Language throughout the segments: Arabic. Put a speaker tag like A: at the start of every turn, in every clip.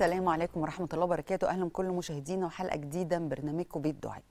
A: السلام عليكم ورحمة الله وبركاته أهلا بكل مشاهدينا وحلقة جديدة من برنامجكم بيت دعاء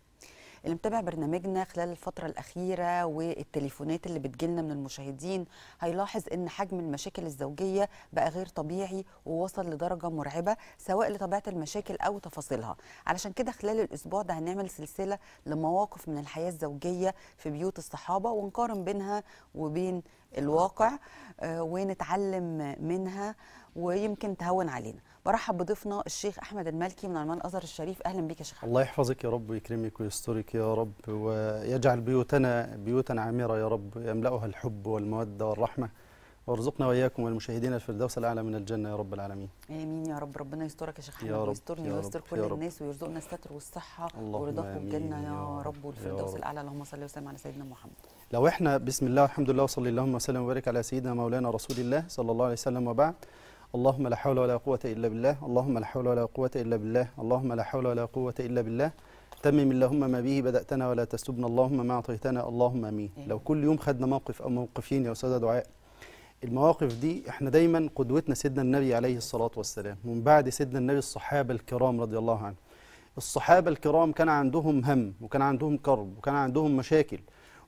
A: اللي متابع برنامجنا خلال الفترة الأخيرة والتليفونات اللي بتجيلنا من المشاهدين هيلاحظ إن حجم المشاكل الزوجية بقى غير طبيعي ووصل لدرجة مرعبة سواء لطبيعة المشاكل أو تفاصيلها علشان كده خلال الأسبوع ده هنعمل سلسلة لمواقف من الحياة الزوجية في بيوت الصحابة ونقارن بينها وبين الواقع آه، ونتعلم منها ويمكن تهون علينا برحب بضيفنا الشيخ احمد المالكي من عنوان ازهر الشريف اهلا بك يا شيخ
B: الله يحفظك يا رب ويكرمك ويسترك يا رب ويجعل بيوتنا بيوتا عامره يا رب يملاها الحب والموده والرحمه وارزقنا واياكم والمشاهدين الفردوس الاعلى من الجنه يا رب العالمين.
A: امين يا رب ربنا يسترك يا شيخ احمد ويسترني ويستر كل الناس ويرزقنا الستر والصحه ورضاكم الجنه يا رب والفردوس الاعلى اللهم صل وسلم على سيدنا محمد.
B: لو احنا بسم الله والحمد لله وصلى اللهم وسلم وبارك على سيدنا مولانا رسول الله صلى الله عليه وسلم وبعد اللهم لا حول ولا قوة إلا بالله اللهم لا حول ولا قوة إلا بالله اللهم لا حول ولا قوة إلا بالله تمم اللهم ما به بدأتنا ولا تسلبنا اللهم ما أعطيتنا اللهم أمين لو كل يوم خدنا موقف أو موقفين يا أستاذ دعاء المواقف دي احنا دايما قدوتنا سيدنا النبي عليه الصلاة والسلام ومن بعد سيدنا النبي الصحابة الكرام رضي الله عنهم الصحابة الكرام كان عندهم هم وكان عندهم كرب وكان عندهم مشاكل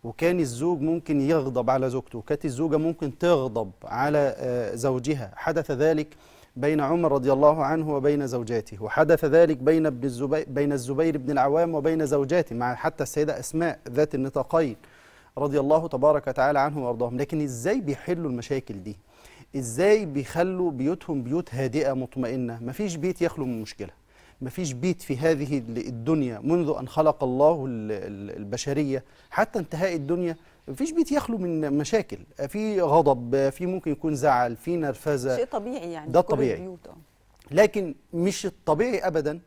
B: وكان الزوج ممكن يغضب على زوجته وكانت الزوجة ممكن تغضب على آه، زوجها حدث ذلك بين عمر رضي الله عنه وبين زوجاته وحدث ذلك بين ابن الزبير بين الزبير بن العوام وبين زوجاته مع حتى السيدة أسماء ذات النطاقين رضي الله تبارك وتعالى عنه وارضاهم لكن ازاي بيحلوا المشاكل دي ازاي بيخلوا بيوتهم بيوت هادئة مطمئنة مفيش بيت يخلو من مشكلة مفيش بيت في هذه الدنيا منذ أن خلق الله البشرية حتى انتهاء الدنيا مفيش بيت يخلو من مشاكل في غضب في ممكن يكون زعل في نرفزة شيء
A: طبيعي يعني ده طبيعي
B: لكن مش الطبيعي أبدا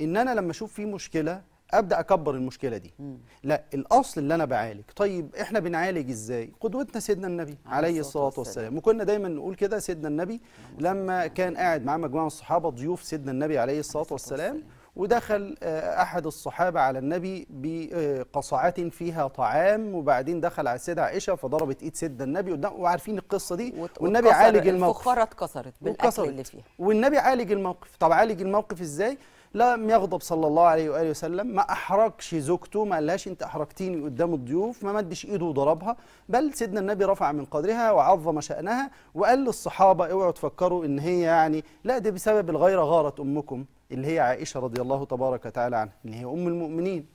B: إن أنا لما أشوف في مشكلة ابدا اكبر المشكله دي لا الاصل اللي انا بعالج طيب احنا بنعالج ازاي قدوتنا سيدنا النبي عليه الصلاه والسلام وكنا دايما نقول كده سيدنا النبي لما كان قاعد مع مجموعه من الصحابه ضيوف سيدنا النبي عليه الصلاه والسلام ودخل آه، احد الصحابه على النبي بقصعه آه، فيها طعام وبعدين دخل على السيده عائشه فضربت ايد سيدنا النبي قدام وعارفين القصه دي والنبي عالج الموقف
A: الفخاره اتكسرت بالاكل اللي فيها
B: والنبي عالج الموقف طب عالج الموقف ازاي لم يغضب صلى الله عليه واله وسلم ما احرجش زوجته ما قالهاش انت احرجتيني قدام الضيوف ما مدش ايده وضربها بل سيدنا النبي رفع من قدرها وعظم شانها وقال للصحابه اوعوا تفكروا ان هي يعني لا ده بسبب الغيره غارت امكم اللي هي عائشه رضي الله تبارك وتعالى عنها اللي هي ام المؤمنين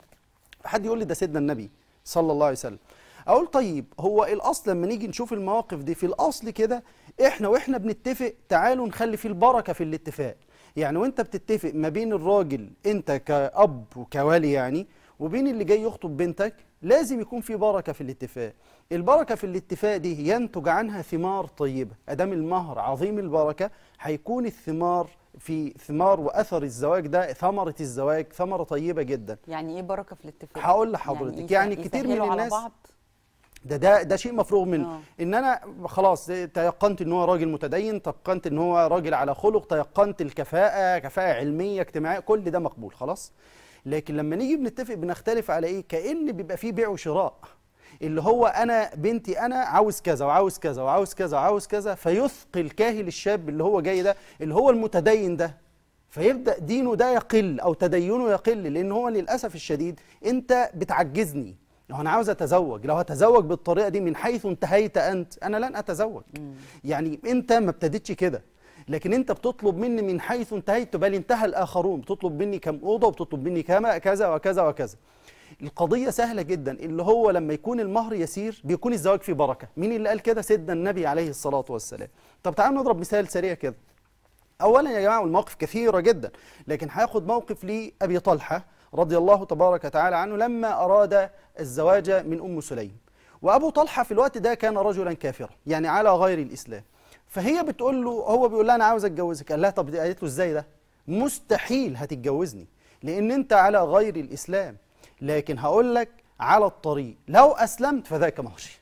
B: حد يقول لي ده سيدنا النبي صلى الله عليه وسلم اقول طيب هو الاصل لما نيجي نشوف المواقف دي في الاصل كده احنا واحنا بنتفق تعالوا نخلي في البركه في الاتفاق يعني وانت بتتفق ما بين الراجل انت كاب وكوالي يعني وبين اللي جاي يخطب بنتك لازم يكون في بركه في الاتفاق البركه في الاتفاق دي ينتج عنها ثمار طيبه ادام المهر عظيم البركه هيكون الثمار في ثمار واثر الزواج ده ثمره الزواج ثمره طيبه جدا
A: يعني ايه بركه في الاتفاق
B: هقول لحضرتك يعني, يعني كتير من الناس على بعض؟ ده ده ده شيء مفروغ منه أوه. ان انا خلاص تيقنت ان هو راجل متدين تيقنت ان هو راجل على خلق تيقنت الكفاءه كفاءه علميه اجتماعيه كل ده مقبول خلاص لكن لما نيجي بنتفق بنختلف على ايه كان بيبقى فيه بيع وشراء اللي هو انا بنتي انا عاوز كذا وعاوز كذا وعاوز كذا وعاوز كذا فيثقل كاهل الشاب اللي هو جاي ده اللي هو المتدين ده فيبدا دينه ده يقل او تدينه يقل لان هو للاسف الشديد انت بتعجزني لو انا عاوز اتزوج لو هتزوج بالطريقه دي من حيث انتهيت انت انا لن اتزوج مم. يعني انت ما ابتديتش كده لكن انت بتطلب مني من حيث انتهيت بل انتهى الاخرون بتطلب مني كم اوضه وبتطلب مني كما كذا وكذا وكذا القضية سهلة جدا اللي هو لما يكون المهر يسير بيكون الزواج فيه بركة مين اللي قال كده سيدنا النبي عليه الصلاة والسلام طب تعالوا نضرب مثال سريع كده أولا يا جماعة والمواقف كثيرة جدا لكن هاخد موقف لأبي طلحة رضي الله تبارك وتعالى عنه لما أراد الزواج من أم سليم وأبو طلحة في الوقت ده كان رجلا كافرا يعني على غير الإسلام فهي بتقول له هو بيقول لها أنا عاوز أتجوزك قال لها طب قالت له إزاي ده مستحيل هتتجوزني لأن أنت على غير الإسلام لكن هقول لك على الطريق لو أسلمت فذاك مهشي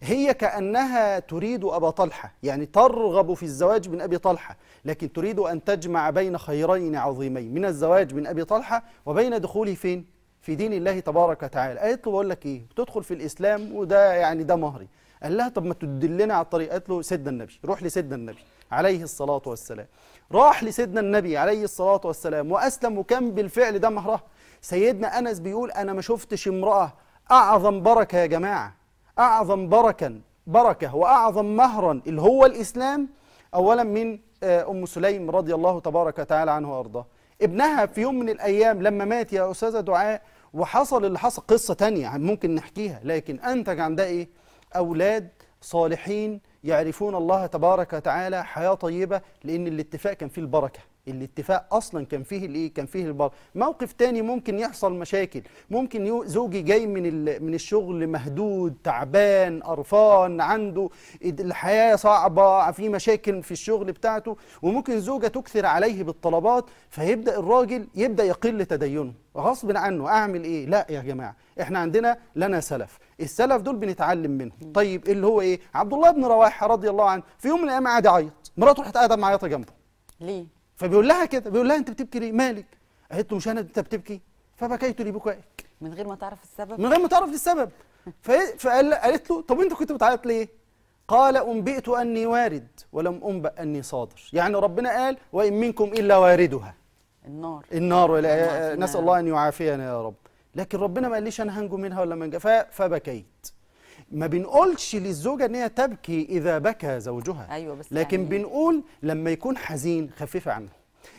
B: هي كأنها تريد أبا طلحة يعني ترغب في الزواج من أبي طلحة لكن تريد أن تجمع بين خيرين عظيمين من الزواج من أبي طلحة وبين دخوله فين في دين الله تبارك وتعالى قالت له بقول لك إيه بتدخل في الإسلام وده يعني ده مهري قال لها طب ما تدلنا على الطريق قالت له سيدنا النبي روح لسيدنا النبي عليه الصلاة والسلام راح لسيدنا النبي عليه الصلاة والسلام وأسلم وكان بالفعل ده مهرها سيدنا أنس بيقول أنا ما شفتش امرأة أعظم بركة يا جماعة أعظم بركة بركة وأعظم مهرا اللي هو الإسلام أولا من آه، أم سليم رضي الله تبارك وتعالى عنه وأرضاه ابنها في يوم من الأيام لما مات يا أستاذة دعاء وحصل اللي حصل قصة تانية ممكن نحكيها لكن أنتج عن ده إيه أولاد صالحين يعرفون الله تبارك وتعالى حياة طيبة لأن الاتفاق كان فيه البركة الاتفاق اصلا كان فيه الايه كان فيه البر موقف تاني ممكن يحصل مشاكل ممكن زوجي جاي من من الشغل مهدود تعبان قرفان عنده الحياه صعبه في مشاكل في الشغل بتاعته وممكن زوجه تكثر عليه بالطلبات فيبدا الراجل يبدا يقل تدينه غصب عنه اعمل ايه لا يا جماعه احنا عندنا لنا سلف السلف دول بنتعلم منهم طيب اللي هو ايه عبد الله بن رواحه رضي الله عنه في يوم من الايام قاعد يعيط مراته راحت قاعده معيطه جنبه ليه فبيقول لها كده بيقول لها انت بتبكي ليه مالك قالت له مش انا انت بتبكي فبكيت لبكائك
A: من غير ما تعرف السبب من غير ما
B: تعرف السبب فقال قالت له طب انت كنت بتعيط ليه قال انبئت اني وارد ولم انبأ اني صادر يعني ربنا قال وان منكم الا واردها النار النار نسال الله ان يعافينا يا رب لكن ربنا ما قاليش انا هنجو منها ولا ما فبكيت ما بنقولش للزوجه ان هي تبكي اذا بكى زوجها
A: أيوة بس لكن يعني...
B: بنقول لما يكون حزين خففي عنه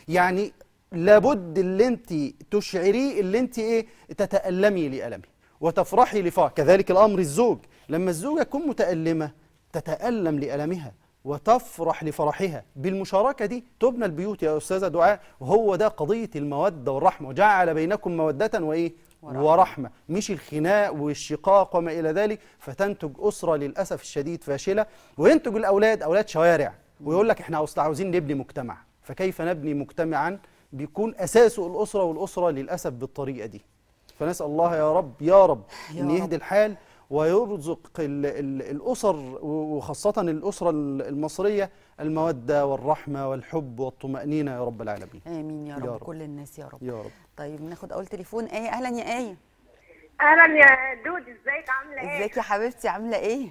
B: يعني لابد اللي انت تشعريه اللي انت ايه تتالمي لالمه وتفرحي لفرح كذلك الامر الزوج لما الزوجه تكون متالمه تتالم لالمها وتفرح لفرحها بالمشاركة دي تبنى البيوت يا أستاذة دعاء وهو ده قضية المودة والرحمة وجعل بينكم مودة وإيه ورحمة. ورحمة مش الخناق والشقاق وما إلى ذلك فتنتج أسرة للأسف الشديد فاشلة وينتج الأولاد أولاد شوارع ويقول لك إحنا عاوزين نبني مجتمع فكيف نبني مجتمعا بيكون أساسه الأسرة والأسرة للأسف بالطريقة دي فنسأل الله يا رب يا رب يا أن يهدي الحال ويرزق الأسر وخاصة الأسرة المصرية المودة والرحمة والحب والطمأنينة يا رب العالمين
A: آمين يا رب, يا رب. كل الناس يا رب. يا رب طيب ناخد أول تليفون آية أهلا يا آية أهلا يا
C: دود ازيك عاملة إيه؟ ازيك
A: يا حبيبتي عاملة إيه؟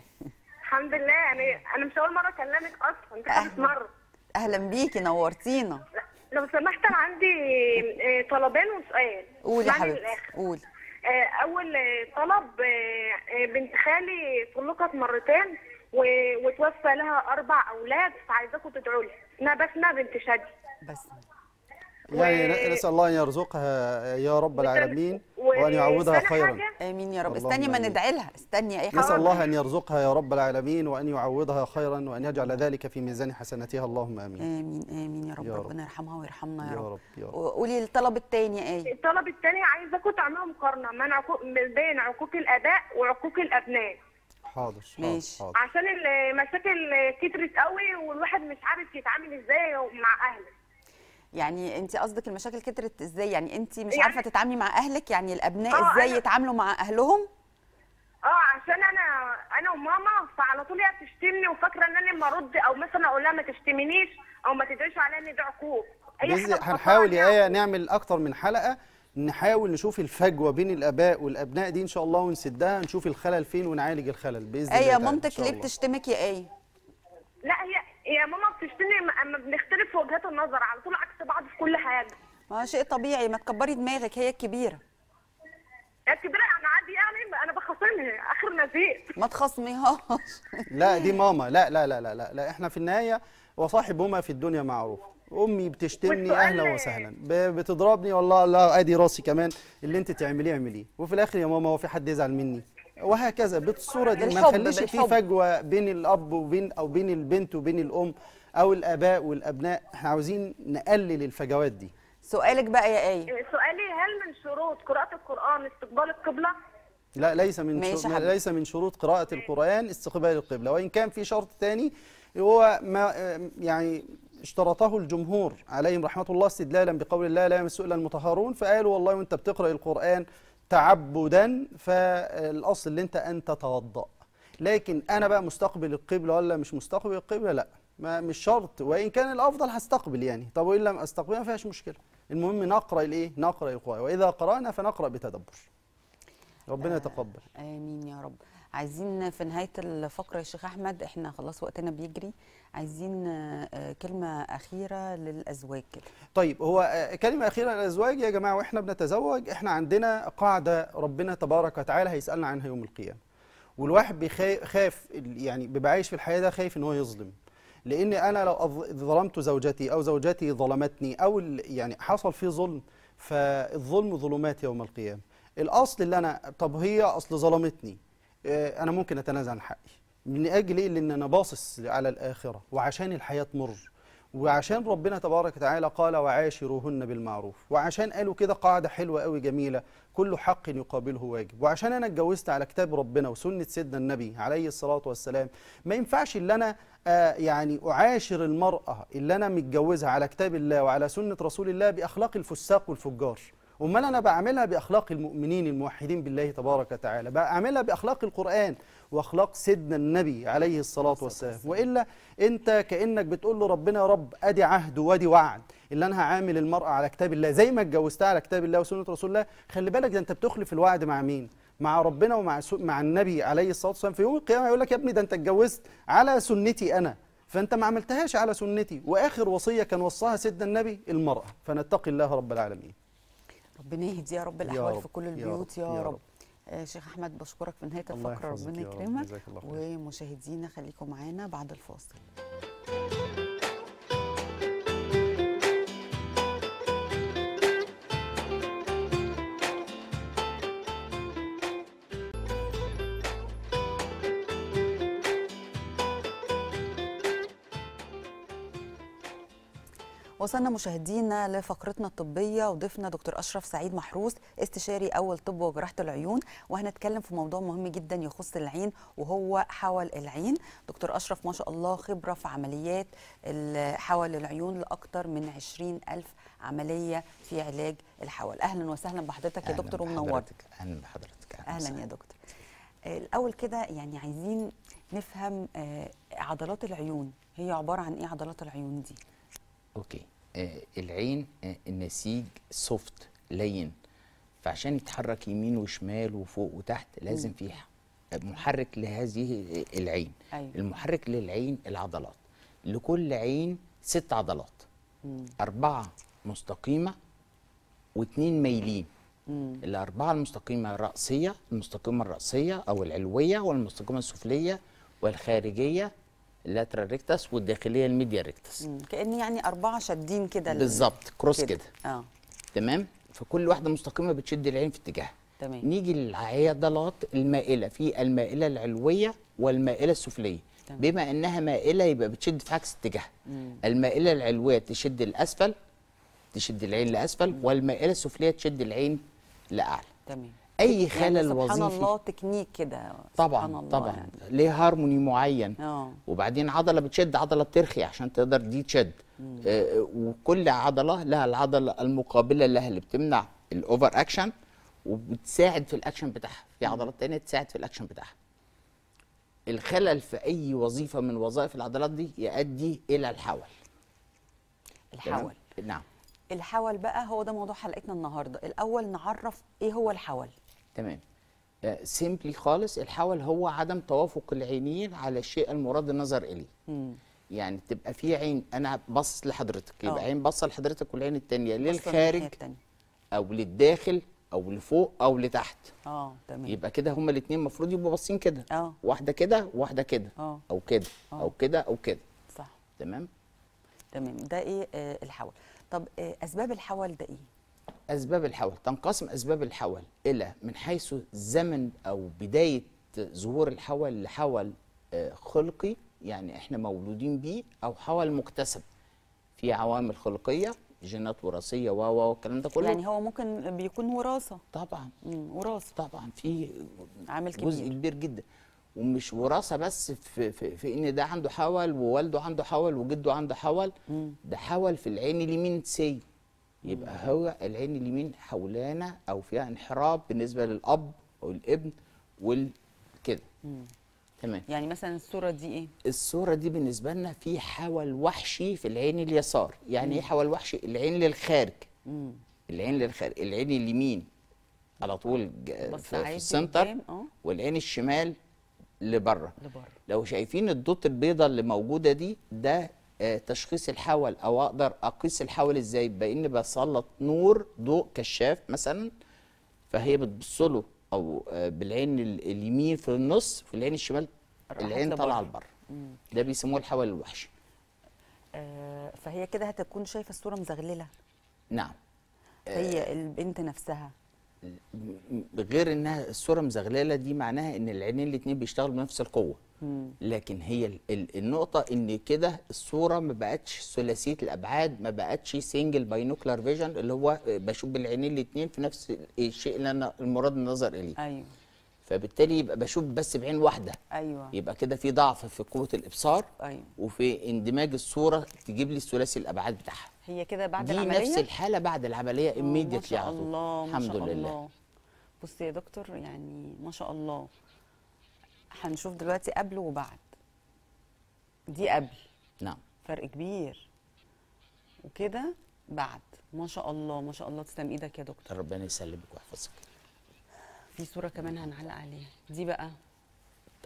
C: الحمد لله أنا يعني أنا مش أول مرة أكلمك أصلا أنت خامس مرة
A: أهلا بيكي نورتينا
C: لو سمحت أنا عندي آه، طلبين وسؤال قولي يا حبيبتي قولي آه، اول آه، طلب آه، بنت خالي طلقت مرتين وتوفى لها اربع اولاد فعايزاكم تدعوا لها اسمها بسمه
A: بنت شادي بسمه
C: يعني و... نسال
B: الله ان يرزقها يا رب العالمين وان يعوضها خيرا
A: امين يا رب استني ما ندعي لها استني اي حاجه نسال الله
B: ان يرزقها يا رب العالمين وان يعوضها خيرا وان يجعل ذلك في ميزان حسناتها اللهم امين امين امين يا رب يا ربنا
A: يرحمها ويرحمنا يا, يا رب, رب. قولي الطلب الثاني ايه الطلب الثاني
C: عايزاكم تعملوا مقارنه منع بين عقوق الاباء وعقوق الابناء
A: حاضر ماشي
C: عشان المشاكل كترت قوي والواحد مش عارف يتعامل ازاي مع اهله
A: يعني انت قصدك المشاكل كترت ازاي يعني انت مش يعني عارفه تتعاملي مع اهلك يعني الابناء آه ازاي يتعاملوا مع اهلهم
C: اه عشان انا انا وماما فعلى طول هي بتشتمني وفاكره ان انا لما ارد او مثلا اقول لها ما تشتمنيش او ما تدعيش عليا ان دي عقوق
B: هنحاول يا ايه نعمل اكتر من حلقه نحاول نشوف الفجوه بين الاباء والابناء دي ان شاء الله ونسدها نشوف الخلل فين ونعالج الخلل باذن الله ايه مامتك ليه
C: بتشتمك يا ايه لا هي يا ماما بتشتمني اما بنختلف وجهات النظر على طول عكس بعض في كل حاجه ما آه، شيء طبيعي
A: ما تكبري دماغك هي الكبيره
C: الكبيره انا يعني عادي يعني انا بخاصمها اخر نزيل ما تخاصميهاش
B: لا دي ماما لا لا لا لا لا, لا احنا في النهايه وصاحبهما في الدنيا معروف امي بتشتمني اهلا إيه؟ وسهلا بتضربني والله لا ادي راسي كمان اللي انت تعمليه اعمليه وفي الاخر يا ماما هو في حد يزعل مني وهكذا بالصوره دي ما نخليش في فجوه بين الاب وبين او بين البنت وبين الام او الاباء والابناء احنا عاوزين نقلل الفجوات دي سؤالك بقى يا ايه
C: سؤالي هل من شروط قراءه القران استقبال القبله
B: لا ليس من شروط ليس من شروط قراءه القران استقبال القبله وان كان في شرط ثاني هو ما يعني اشترطه الجمهور عليهم رحمه الله استدلالا بقول الله لا يمس الا المطهرون فقالوا والله وانت بتقرا القران تعبدا فالاصل اللي انت ان تتوضا لكن انا بقى مستقبل القبله ولا مش مستقبل القبله لا ما مش شرط وان كان الافضل هستقبل يعني طب وان لم استقبل ما فيهاش مشكله المهم نقرا الايه نقرا القران واذا قرانا فنقرا بتدبر ربنا يتقبل
A: امين يا رب عايزين في نهايه الفقره يا شيخ احمد احنا خلاص وقتنا بيجري عايزين آه، كلمه
B: اخيره للازواج كده طيب هو آه، كلمه اخيره للازواج يا جماعه واحنا بنتزوج احنا عندنا قاعده ربنا تبارك وتعالى هيسالنا عنها يوم القيامه والواحد بيخاف يعني بيبقى عايش في الحياه ده خايف ان هو يظلم لان انا لو ظلمت زوجتي او زوجتي ظلمتني او يعني حصل فيه ظلم فالظلم ظلمات يوم القيامه الاصل اللي انا طب هي اصل ظلمتني آه، انا ممكن اتنازل عن حقي من اجل ايه لان انا باصص على الاخره وعشان الحياه تمر وعشان ربنا تبارك وتعالى قال وعاشروهن بالمعروف وعشان قالوا كده قاعده حلوه قوي جميله كل حق يقابله واجب وعشان انا اتجوزت على كتاب ربنا وسنه سيدنا النبي عليه الصلاه والسلام ما ينفعش اللي انا آه، يعني اعاشر المراه اللي انا متجوزها على كتاب الله وعلى سنه رسول الله باخلاق الفساق والفجار امال انا بعملها باخلاق المؤمنين الموحدين بالله تبارك وتعالى بعملها باخلاق القران واخلاق سيدنا النبي عليه الصلاه والسلام والا انت كانك بتقول له ربنا يا رب ادي عهد وادي وعد اللي انا هعامل المراه على كتاب الله زي ما اتجوزتها على كتاب الله وسنه رسول الله خلي بالك ده انت بتخلف الوعد مع مين مع ربنا ومع سو... مع النبي عليه الصلاه والسلام في يوم القيامه يقول لك يا ابني ده انت اتجوزت على سنتي انا فانت ما عملتهاش على سنتي واخر وصيه كان وصاها سيدنا النبي المراه فنتقي الله رب العالمين
A: ربنا يهدي يا رب الاحوال في كل البيوت يا, يا رب, رب. آه شيخ احمد بشكرك في نهايه الفقره ربنا يكرمك ومشاهدينا خليكم معانا بعد الفاصل وصلنا مشاهدينا لفقرتنا الطبية وضيفنا دكتور أشرف سعيد محروس استشاري أول طب وجراحة العيون وهنتكلم في موضوع مهم جدا يخص العين وهو حول العين دكتور أشرف ما شاء الله خبرة في عمليات حول العيون لأكثر من 20 ألف عملية في علاج الحول أهلا وسهلا بحضرتك يا دكتور ومنورتك
D: أهلا بحضرتك أهلا, أهلا يا دكتور
A: الأول كده يعني عايزين نفهم آه، عضلات العيون هي عبارة عن إيه عضلات العيون دي؟
D: اوكي آه، العين آه، النسيج سوفت لين فعشان يتحرك يمين وشمال وفوق وتحت لازم في محرك لهذه العين أيوة. المحرك للعين العضلات لكل عين ست عضلات مم. أربعة مستقيمة واثنين مايلين الأربعة المستقيمة الرأسية المستقيمة الرأسية أو العلوية والمستقيمة السفلية والخارجية اللاترال ريكتس والداخليه الميديا ريكتس كان يعني اربعه شادين كده بالظبط كروس كده, كده. اه تمام فكل واحده مستقيمه بتشد العين في اتجاهها تمام نيجي للعضلات المائله في المائله العلويه والمائله السفليه تمام. بما انها مائله يبقى بتشد في عكس اتجاهها المائله العلويه تشد الاسفل تشد العين لاسفل مم. والمائله السفليه تشد العين لاعلى
A: تمام اي يعني خلل يعني سبحان وظيفي الله تكنيك كده
D: طبعا الله طبعا يعني. ليه هارموني معين أوه. وبعدين عضله بتشد عضله بترخي عشان تقدر دي تشد آه وكل عضله لها العضله المقابله لها اللي بتمنع الاوفر اكشن وبتساعد في الاكشن بتاعها في عضلات تانية تساعد في الاكشن بتاعها الخلل في اي وظيفه من وظائف العضلات دي يؤدي الى الحول الحول نعم
A: الحول بقى هو ده موضوع حلقتنا النهارده الاول نعرف
D: ايه هو الحول تمام سيمبلي آه، خالص الحول هو عدم توافق العينين على الشيء المراد النظر اليه يعني تبقى في عين انا بص لحضرتك يبقى آه. عين باصه لحضرتك والعين الثانيه للخارج او للداخل او لفوق او لتحت اه تمام يبقى كده هما الاثنين المفروض يبقوا باصين كده اه واحده كده وواحده كده آه. او كده او كده او كده صح تمام تمام ده
A: ايه الحول طب اسباب الحول ده
D: ايه أسباب الحول تنقسم أسباب الحول إلى من حيث زمن أو بداية ظهور الحول لحول آه، خلقي يعني إحنا مولودين بيه أو حول مكتسب في عوامل خلقية جينات وراثيه و و والكلام ده كله يعني
A: هو ممكن بيكون وراثه
D: طبعا وراثه طبعا في عامل كبير جزء كبير جدا ومش وراثه بس في, في, في ان ده عنده حول ووالده عنده حول وجده عنده حول ده حول في العين اليمين سي يبقى هو العين اليمين حولانه او فيها انحراف بالنسبه للاب او الابن والكده تمام
A: يعني مثلا الصوره دي ايه
D: الصوره دي بالنسبه لنا في حول وحشي في العين اليسار يعني ايه حول وحشي العين للخارج مم. العين للخارج العين اليمين على طول في السنتر اه. والعين الشمال لبره لبره لو شايفين الدوت البيضه اللي موجوده دي ده آه، تشخيص الحول او اقدر اقيس الحول ازاي باني بسلط نور ضوء كشاف مثلا فهي بتبص له او آه، بالعين اليمين في النص في العين الشمال العين طالعه لبره ده بيسموه الحول الوحشي
A: آه، فهي كده هتكون شايفه الصوره مزغلله نعم هي البنت نفسها
D: غير انها الصوره مزغلله دي معناها ان العينين الاثنين بيشتغلوا بنفس القوه لكن هي النقطه ان كده الصوره ما بقتش ثلاثيه الابعاد ما بقتش سنجل باينوكلر فيجن اللي هو بشوف بالعينين الاثنين في نفس الشيء اللي انا المراد النظر اليه ايوه فبالتالي يبقى بشوف بس بعين واحده ايوه يبقى كده في ضعف في قوه الابصار ايوه وفي اندماج الصوره تجيب لي الثلاثي الابعاد بتاعها
A: هي كده بعد دي العمليه دي نفس
D: الحاله بعد العمليه اميديتلي على طول الحمد لله الله.
A: بصي يا دكتور يعني ما شاء الله هنشوف دلوقتي قبل وبعد دي قبل نعم فرق كبير وكده بعد ما شاء الله ما شاء الله تسلم ايدك يا
D: دكتور ربنا يسلمك ويحفظك
A: في صوره كمان هنعلق عليها دي بقى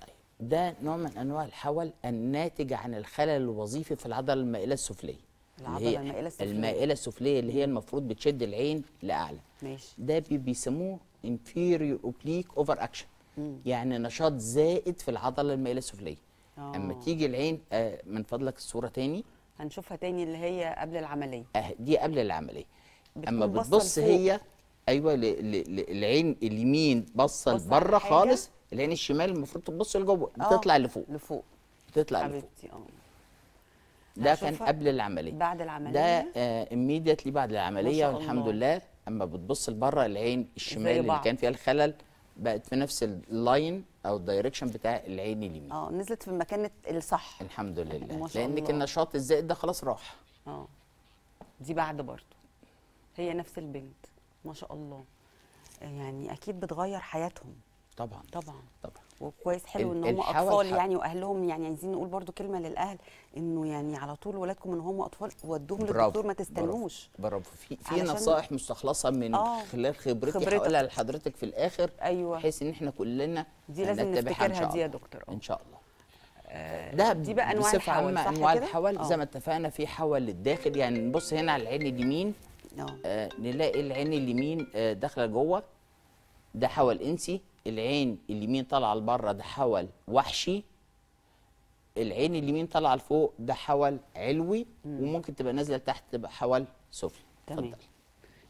D: طيب ده نوع من انواع الحول الناتج عن الخلل الوظيفي في العضله المائله السفليه اللي هي المائله السفليه المائله السفليه اللي هي المفروض بتشد العين لاعلى ماشي ده بيسموه inferior اوبليك اوفر اكشن يعني نشاط زائد في العضله المائله السفليه
A: أوه. اما آه. تيجي
D: العين آه من فضلك الصوره تاني
A: هنشوفها تاني اللي هي قبل
D: العمليه آه دي قبل العمليه اما بتبص هي ايوه ل... ل... ل... العين اليمين باصه لبره خالص العين الشمال المفروض تبص لجوه آه. بتطلع لفوق لفوق بتطلع لفوق ده كان قبل العمليه بعد العمليه ده آه، اميديتلي بعد العمليه والحمد لله اما بتبص لبره العين الشمال اللي كان فيها الخلل بقت في نفس اللاين او الدايركشن بتاع العين اليمين اه نزلت في المكان الصح الحمد لله لانك النشاط الزائد ده خلاص راح اه
A: دي بعد برضه هي نفس البنت ما شاء الله يعني اكيد بتغير حياتهم طبعا طبعا طبعا وكويس حلو ان هم اطفال يعني واهلهم يعني عايزين نقول برضو كلمه للاهل انه يعني على طول ولادكم ان هم اطفال ودوهم للدكتور ما تستنوش
D: برافو في في نصائح مستخلصه من آه خلال خبرتي هقولها لحضرتك في الاخر ايوه بحيث ان احنا كلنا دي لازم نفتكرها دي يا دكتور آه. ان شاء الله آه، ده دي بقى انواع الحول انواع الحول زي آه. ما اتفقنا في حول للداخل يعني نبص هنا على العين اليمين آه نلاقي العين اليمين آه داخله جوه ده حول انسي العين اليمين طالعه لبره ده حول وحشي العين اليمين طالعه لفوق ده حول علوي مم. وممكن تبقى نازله تحت تبقى حول سفلي تمام فضل.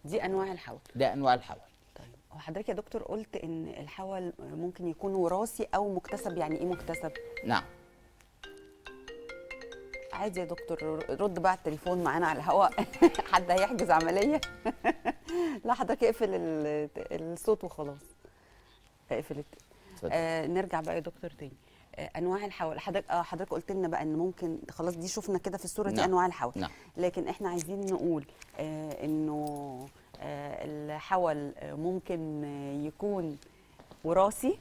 A: دي انواع الحول
D: ده انواع الحول
A: طيب وحضرتك يا دكتور قلت ان الحول ممكن يكون وراثي او مكتسب يعني ايه مكتسب نعم عادي يا دكتور رد بقى التليفون معانا على الهواء حد هيحجز عمليه لا حضرتك اقفل الصوت وخلاص فقفلت آه نرجع بقى يا دكتور تاني آه انواع الحول حضرتك اه حضرتك قلت لنا بقى ان ممكن خلاص دي شفنا كده في الصوره دي نعم. انواع الحول نعم. لكن احنا عايزين نقول آه انه آه الحول آه، ممكن يكون وراثي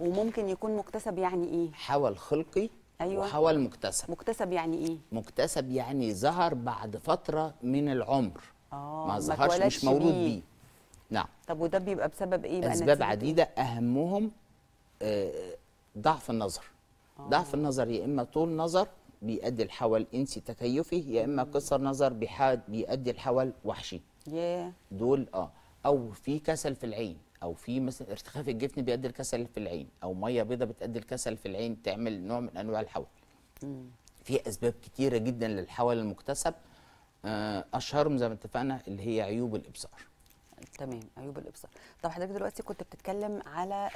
A: وممكن يكون مكتسب يعني ايه
D: حول خلقي أيوة. وحول مكتسب مكتسب يعني ايه مكتسب يعني ظهر بعد فتره من العمر آه ما ظهرش مش مولود بيه نعم طب وده بيبقى بسبب ايه بقى اسباب عديده إيه؟ اهمهم آه، ضعف النظر أوه. ضعف النظر يا اما طول نظر بيؤدي لحول انسي تكيفي يا اما قصر نظر بحاد بيؤدي لحول وحشي yeah. دول اه او في كسل في العين او في مثلا ارتخاف الجفن بيؤدي لكسل في العين او ميه بيضاء بتؤدي لكسل في العين تعمل نوع من انواع الحول في اسباب كتيره جدا للحول المكتسب آه، اشهرهم زي ما اتفقنا اللي هي عيوب الابصار
A: تمام عيوب الابصار طب حضرتك دلوقتي كنت بتتكلم على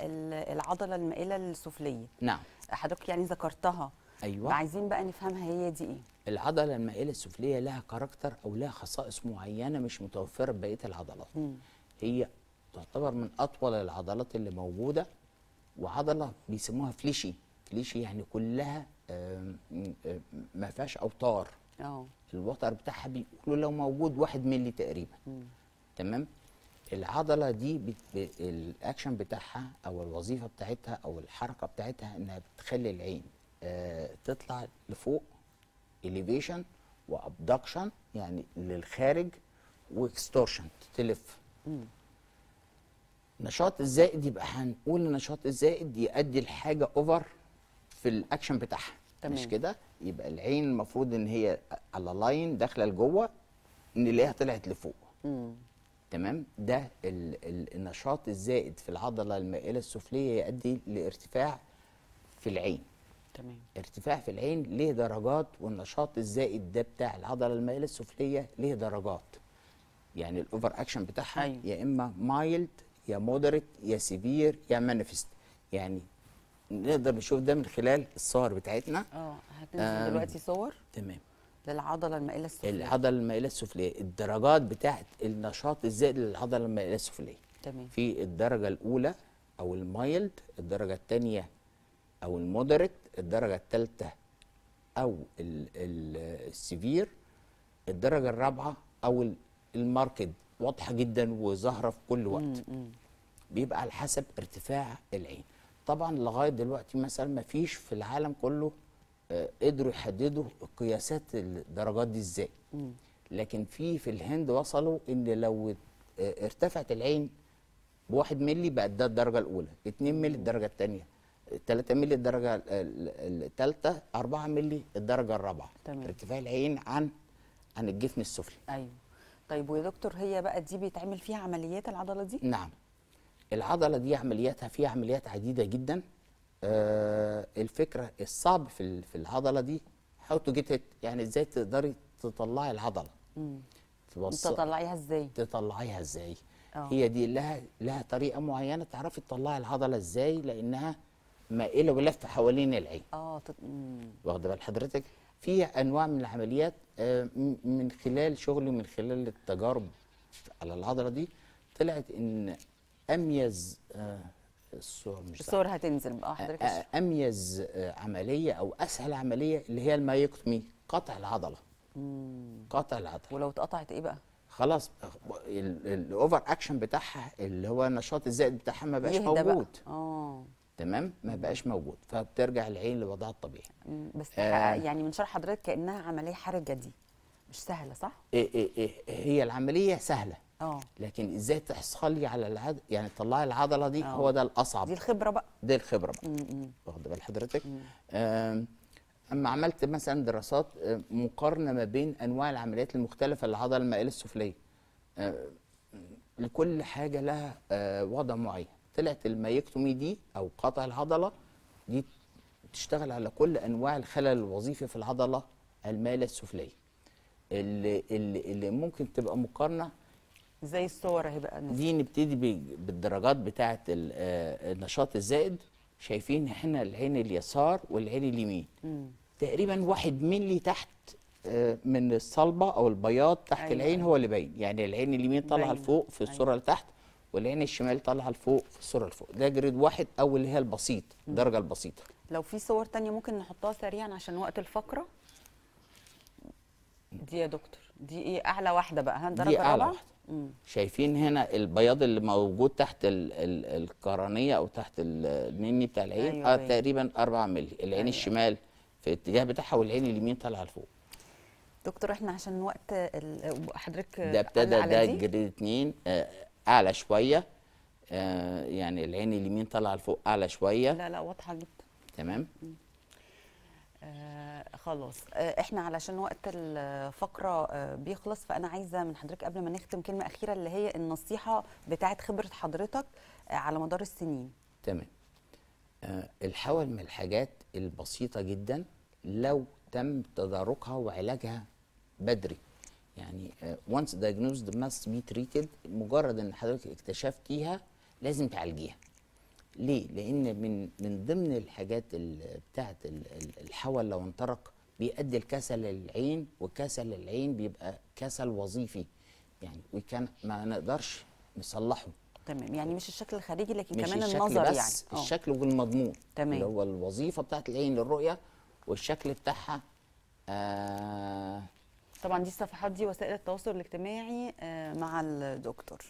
A: العضله المائله السفليه نعم حضرتك
D: يعني ذكرتها ايوه عايزين بقى نفهمها هي دي ايه العضله المائله السفليه لها كاركتر او لها خصائص معينه مش متوفره ببقيه العضلات م. هي تعتبر من اطول العضلات اللي موجوده وعضله بيسموها فليشي فليشي يعني كلها ما فيهاش اوتار اه الوتر بتاعها بيقولوا لو موجود واحد ملي تقريبا مم. تمام العضله دي الاكشن بتاعها او الوظيفه بتاعتها او الحركه بتاعتها انها بتخلي العين آه تطلع لفوق اليفيشن وابدكشن يعني للخارج واكستورشن تلف النشاط الزائد يبقى هنقول النشاط الزائد يؤدي لحاجه اوفر في الاكشن بتاعها تمام. مش كده يبقى العين المفروض ان هي على لاين داخله لجوه نلاقيها طلعت لفوق مم. تمام ده ال ال النشاط الزائد في العضله المائله السفليه يؤدي لارتفاع في العين تمام ارتفاع في العين ليه درجات والنشاط الزائد ده بتاع العضله المائله السفليه ليه درجات يعني الاوفر اكشن بتاعها أيوه. يا اما مايلد يا مودريت يا سيفير يا مانيفست يعني نقدر نشوف ده من خلال الصور بتاعتنا
A: اه هتنزل دلوقتي صور تمام للعضله المائله السفليه العضله
D: المائله السفليه الدرجات بتاعه النشاط الزائد للعضله المائله السفليه تمام في الدرجه الاولى او المايلد الدرجه الثانيه او المودريت الدرجه الثالثه او السيفير الدرجه الرابعه او الماركد واضحه جدا وظاهره في كل وقت بيبقى على حسب ارتفاع العين طبعا لغايه دلوقتي مثلا ما فيش في العالم كله آه، قدروا يحددوا قياسات الدرجات دي ازاي لكن في في الهند وصلوا ان لو آه، ارتفعت العين بواحد ملي بقت ده الدرجه الاولى 2 ملي الدرجه الثانيه 3 ملي الدرجه الثالثه 4 ملي الدرجه الرابعه ارتفاع العين عن عن الجفن السفلي
A: ايوه طيب ويا دكتور هي بقى دي بيتعمل فيها عمليات العضله دي نعم
D: العضله دي عملياتها فيها عمليات عديده جدا آه، الفكره الصعب في في العضله دي هاو تو جيت يعني ازاي تقدري تطلعي العضله تبص... تطلعيها ازاي تطلعيها ازاي أوه. هي دي لها لها طريقه معينه تعرفي تطلعي العضله ازاي لانها مائله ولفه حوالين العين اه تط... واخده بال حضرتك في انواع من العمليات آه، من خلال شغلي ومن خلال التجارب على العضله دي طلعت ان اميز آه، الصور مش الصور صح. هتنزل بقى حضرتك اميز آه، عمليه او اسهل عمليه اللي هي المايكتومي قطع العضله مم. قطع العضله ولو اتقطعت ايه بقى خلاص الاوفر اكشن بتاعها اللي هو النشاط الزائد بتاعها ما بقاش موجود اه تمام ما بقاش موجود فبترجع العين لوضعها الطبيعي بس آه يعني
A: من شرح حضرتك كانها عمليه حرجه دي مش سهله صح
D: إيه إيه إيه هي العمليه سهله آه. لكن ازاي تحصلي على العضل يعني تطلعي العضله دي أوه. هو ده الاصعب دي الخبره بقى دي الخبره بقى واخد بال حضرتك اما عملت مثلا دراسات آه، مقارنه ما بين انواع العمليات المختلفه للعضله المائله السفليه آه، لكل حاجه لها وضع معين طلعت المايكتومي دي او قطع العضله دي تشتغل على كل انواع الخلل الوظيفي في العضله المائله السفليه اللي, اللي, اللي ممكن تبقى مقارنه زي الصور اهي بقى دي نبتدي بالدرجات بتاعه النشاط آه، الزائد شايفين احنا العين اليسار والعين اليمين تقريبا واحد ملي تحت آه، من الصلبه او البياض تحت أيوة. العين هو اللي باين يعني العين اليمين طالعه لفوق في أيوة. الصوره أيوة. اللي تحت والعين الشمال طالعه لفوق في الصوره اللي فوق ده جريد واحد او اللي هي البسيط الدرجه البسيطه
A: لو في صور تانية ممكن نحطها سريعا عشان وقت الفقره دي يا دكتور دي ايه اعلى واحده بقى ها أعلى واحدة.
D: شايفين هنا البياض اللي موجود تحت ال القرنيه او تحت النني بتاع العين أيوة آه تقريبا 4 مللي العين أيوة. الشمال في الاتجاه بتاعها والعين اليمين طالعه لفوق
A: دكتور احنا عشان وقت حضرتك ده ابتدى ده جريد
D: 2 آه، اعلى شويه آه يعني العين اليمين طالعه لفوق اعلى شويه لا لا واضحه جدا تمام م.
A: آه، خلاص آه، احنا علشان وقت الفقره آه، بيخلص فانا عايزه من حضرتك قبل ما نختم كلمه اخيره اللي هي النصيحه بتاعه خبره حضرتك
D: على مدار السنين تمام الحول من الحاجات البسيطه جدا لو تم تداركها وعلاجها بدري يعني once diagnosed must be treated مجرد ان حضرتك اكتشفتيها لازم تعالجيها ليه؟ لأن من من ضمن الحاجات بتاعة الحول لو انطرق بيؤدي لكسل العين وكسل العين بيبقى كسل وظيفي يعني وكان ما نقدرش نصلحه تمام يعني
A: مش الشكل الخارجي لكن مش كمان الشكل النظر بس يعني أوه. الشكل
D: والمضمون تمام اللي هو الوظيفه بتاعت العين للرؤيه والشكل بتاعها آه
A: طبعا دي الصفحات دي وسائل التواصل الاجتماعي آه مع الدكتور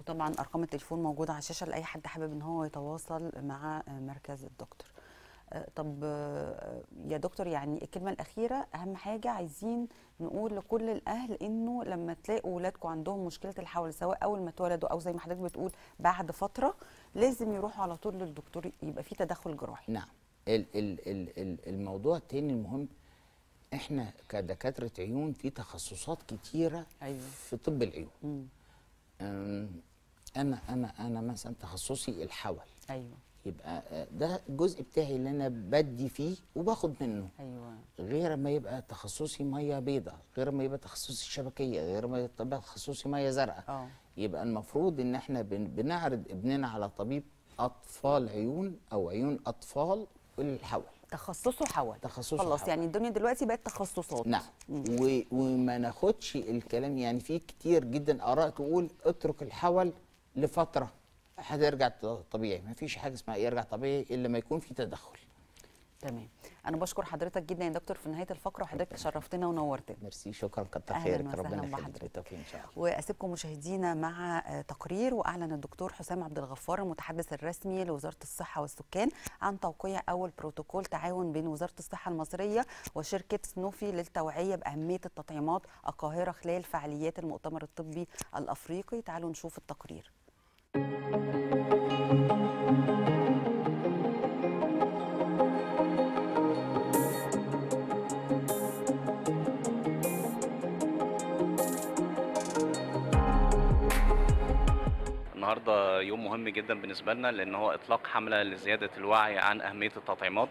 A: وطبعا ارقام التليفون موجوده على الشاشه لاي حد حابب ان هو يتواصل مع مركز الدكتور آه، طب آه، يا دكتور يعني الكلمه الاخيره اهم حاجه عايزين نقول لكل الاهل انه لما تلاقوا ولادكم عندهم مشكله الحول سواء اول ما اتولدوا او زي ما حضرتك بتقول بعد فتره لازم يروحوا على طول للدكتور يبقى في تدخل جراحي
D: نعم ال ال ال ال الموضوع الثاني المهم احنا كدكاتره عيون في تخصصات كتيره أيوة. في طب العيون انا انا انا مثلا تخصصي الحول ايوه يبقى آه، ده الجزء بتاعي اللي انا بدي فيه وباخد منه ايوه غير ما يبقى تخصصي ميه بيضاء غير ما يبقى تخصصي الشبكيه غير ما يبقى تخصصي ميه زرقاء آه. يبقى المفروض ان احنا بنعرض ابننا على طبيب اطفال عيون او عيون اطفال الحول تخصصه حول تخصصه خلاص يعني الدنيا دلوقتي بقت تخصصات نعم وما ناخدش الكلام يعني في كتير جدا اراء تقول اترك الحول لفتره هترجع طبيعي ما فيش حاجه اسمها يرجع طبيعي الا لما يكون في تدخل
A: تمام انا بشكر حضرتك جدا يا دكتور في نهايه الفقره وحضرتك شرفتنا ونورتنا
D: ميرسي شكرا كتر خيرك ربنا يخليك بالتوفيق ان شاء الله
A: واسيبكم مشاهدينا مع تقرير واعلن الدكتور حسام عبد الغفار المتحدث الرسمي لوزاره الصحه والسكان عن توقيع اول بروتوكول تعاون بين وزاره الصحه المصريه وشركه سنوفي للتوعيه باهميه التطعيمات القاهره خلال فعاليات المؤتمر الطبي الافريقي تعالوا نشوف التقرير النهارده
E: يوم مهم جدا بالنسبه لنا لان هو اطلاق حمله لزياده الوعي عن اهميه التطعيمات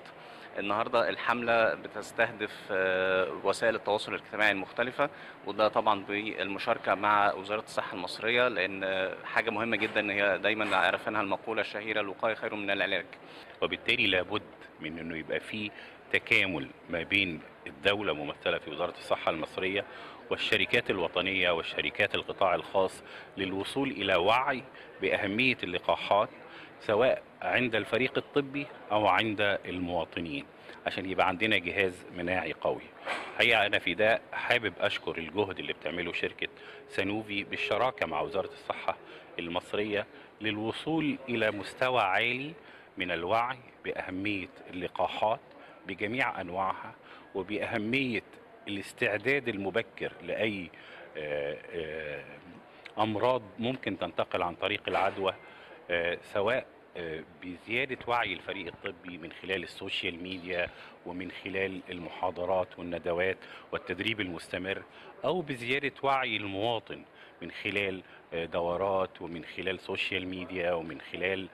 E: النهارده الحمله بتستهدف آه، وسائل التواصل الاجتماعي المختلفه وده طبعا بالمشاركه مع وزاره الصحه المصريه لان حاجه مهمه جدا هي دايما عارفينها المقوله الشهيره الوقايه خير من العلاج. وبالتالي لابد من انه يبقى في تكامل ما بين الدوله ممثله في وزاره الصحه المصريه والشركات الوطنيه والشركات القطاع الخاص للوصول الى وعي باهميه اللقاحات سواء عند الفريق الطبي او عند المواطنين عشان يبقى عندنا جهاز مناعي قوي الحقيقه انا في ده حابب اشكر الجهد اللي بتعمله شركه سانوفي بالشراكه مع وزاره الصحه المصريه للوصول الى مستوى عالي من الوعي باهميه اللقاحات بجميع انواعها وباهميه الاستعداد المبكر لاي آه، آه، امراض ممكن تنتقل عن طريق العدوى آه، سواء آه، بزيادة وعي الفريق الطبي من خلال السوشيال ميديا ومن خلال المحاضرات والندوات والتدريب المستمر أو بزيادة وعي المواطن من خلال آه، دورات ومن خلال سوشيال ميديا ومن خلال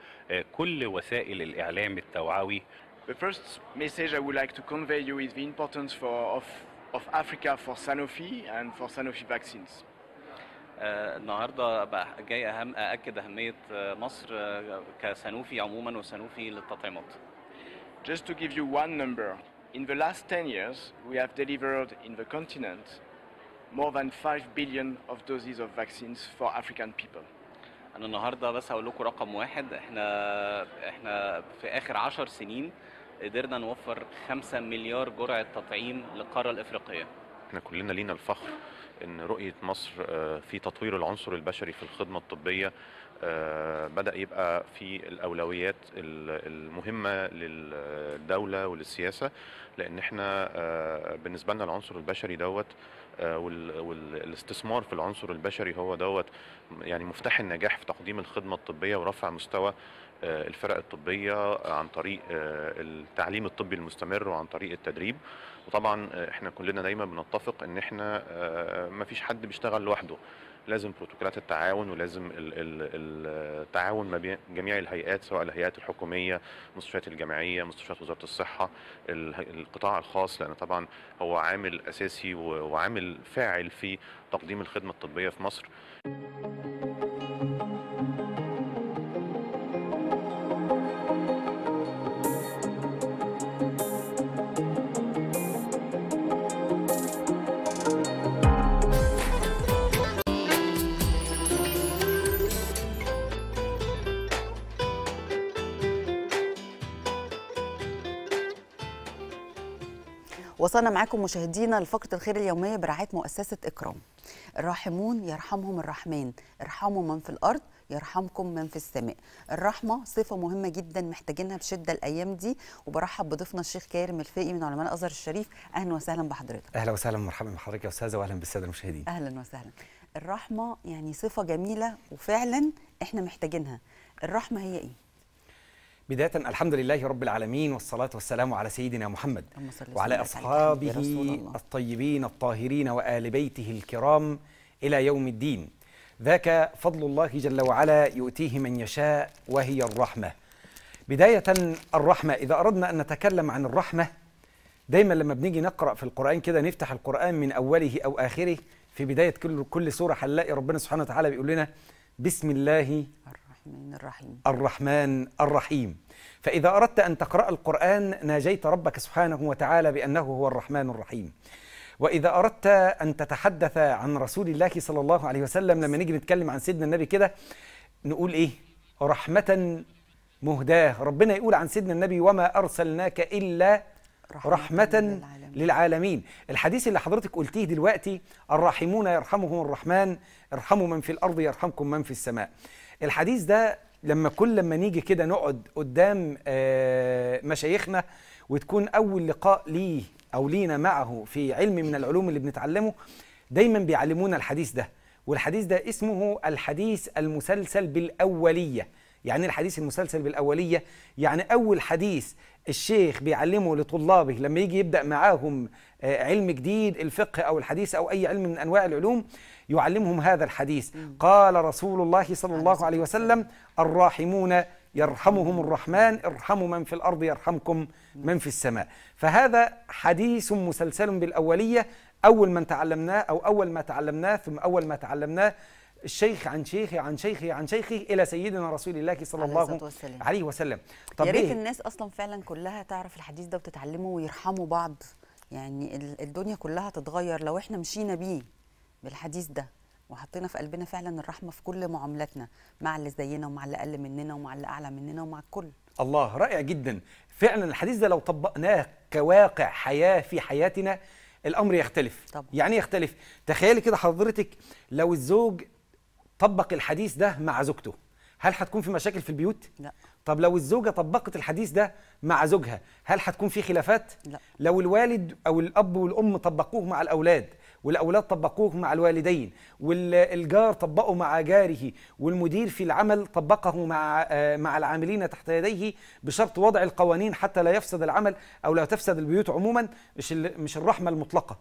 E: كل وسائل الإعلام التوعوي The first message I would like to convey you is the importance for, of, of Africa for Sanofi and for Sanofi vaccines. آه، النهارده بقى جاي اهم اكد اهميه آه، مصر آه، كسنوفي عموما وسنوفي للتطعيمات. Just to give you one number, in the last 10 years we have delivered in the continent
D: more than 5 billion of doses of vaccines for African people.
E: انا النهارده بس هقول لكم رقم واحد احنا احنا في اخر 10 سنين قدرنا نوفر 5 مليار جرعه تطعيم للقاره الافريقيه. احنا كلنا لينا الفخر ان رؤيه مصر آه، في تطوير العنصر البشري في الخدمه الطبيه آه، بدا يبقى في الاولويات المهمه للدوله وللسياسه لان احنا آه، بالنسبه لنا العنصر البشري دوت والاستثمار في العنصر البشري هو دوت يعني مفتاح النجاح في تقديم الخدمه الطبيه ورفع مستوى الفرق الطبيه عن طريق التعليم الطبي المستمر وعن طريق التدريب وطبعا آه، احنا كلنا دايما بنتفق ان احنا آه، ما فيش حد بيشتغل لوحده لازم بروتوكولات التعاون ولازم التعاون ما بين جميع الهيئات سواء الهيئات الحكوميه مستشفيات الجامعيه مستشفيات وزاره الصحه القطاع الخاص لان طبعا هو عامل اساسي وعامل فاعل في تقديم الخدمه الطبيه في مصر
A: وصلنا معاكم مشاهدينا لفقره الخير اليوميه برعايه مؤسسه اكرام الراحمون يرحمهم الرحمن ارحموا من في الارض يرحمكم من في السماء الرحمه صفه مهمه جدا محتاجينها بشده الايام دي وبرحب بضيفنا الشيخ كارم الفقي من علماء الازهر الشريف اهلا وسهلا بحضرتك
F: اهلا وسهلا مرحبا بحضرتك يا استاذه واهلا بالساده المشاهدين
A: اهلا وسهلا الرحمه يعني صفه جميله وفعلا احنا محتاجينها الرحمه هي ايه
F: بداية الحمد لله رب العالمين والصلاة والسلام على سيدنا محمد وعلى أصحابه الطيبين الطاهرين وآل بيته الكرام إلى يوم الدين ذاك فضل الله جل وعلا يؤتيه من يشاء وهي الرحمة بداية الرحمة إذا أردنا أن نتكلم عن الرحمة دايما لما بنيجي نقرأ في القرآن كده نفتح القرآن من أوله أو آخره في بداية كل كل سورة هنلاقي ربنا سبحانه وتعالى بيقول لنا بسم الله
A: الرحمن الرحيم
F: الرحمن الرحيم فإذا أردت أن تقرأ القرآن ناجيت ربك سبحانه وتعالى بأنه هو الرحمن الرحيم وإذا أردت أن تتحدث عن رسول الله صلى الله عليه وسلم لما نيجي نتكلم عن سيدنا النبي كده نقول إيه رحمة مهداه ربنا يقول عن سيدنا النبي وما أرسلناك إلا رحمة, رحمة للعالمين. للعالمين الحديث اللي حضرتك قلتيه دلوقتي الراحمون يرحمهم الرحمن ارحموا من في الأرض يرحمكم من في السماء الحديث ده لما كل لما نيجي كده نقعد قدام آه، مشايخنا وتكون اول لقاء ليه او لينا معه في علم من العلوم اللي بنتعلمه دايما بيعلمونا الحديث ده والحديث ده اسمه الحديث المسلسل بالاوليه يعني إيه الحديث المسلسل بالاوليه يعني اول حديث الشيخ بيعلمه لطلابه لما يجي يبدا معاهم آه، علم جديد الفقه او الحديث او اي علم من انواع العلوم يعلمهم هذا الحديث قال رسول الله صلى الله عليه وسلم الراحمون يرحمهم الرحمن ارحموا من في الأرض يرحمكم من في السماء فهذا حديث مسلسل بالأولية أول من تعلمناه أو أول ما تعلمناه ثم أول ما تعلمناه الشيخ عن شيخه عن شيخه عن شيخه الى سيدنا رسول الله صلى الله عليه وسلم, عليه وسلم. طب يا ريت إيه؟
A: الناس اصلا فعلا كلها تعرف الحديث ده وتتعلمه ويرحموا بعض يعني الدنيا كلها تتغير لو احنا مشينا بيه بالحديث ده وحطينا في قلبنا فعلا الرحمه في كل معاملاتنا مع اللي زينا ومع اللي اقل مننا ومع اللي اعلى مننا ومع الكل
F: الله رائع جدا فعلا الحديث ده لو طبقناه كواقع حياه في حياتنا الامر يختلف طبعا. يعني يختلف تخيلي كده حضرتك لو الزوج طبق الحديث ده مع زوجته هل هتكون في مشاكل في البيوت لا طب لو الزوجه طبقت الحديث ده مع زوجها هل هتكون في خلافات لا لو الوالد او الاب والام طبقوه مع الاولاد والاولاد طبقوه مع الوالدين والجار طبقه مع جاره والمدير في العمل طبقه مع آه، مع العاملين تحت يديه بشرط وضع القوانين حتى لا يفسد العمل او لا تفسد البيوت عموما مش مش الرحمه المطلقه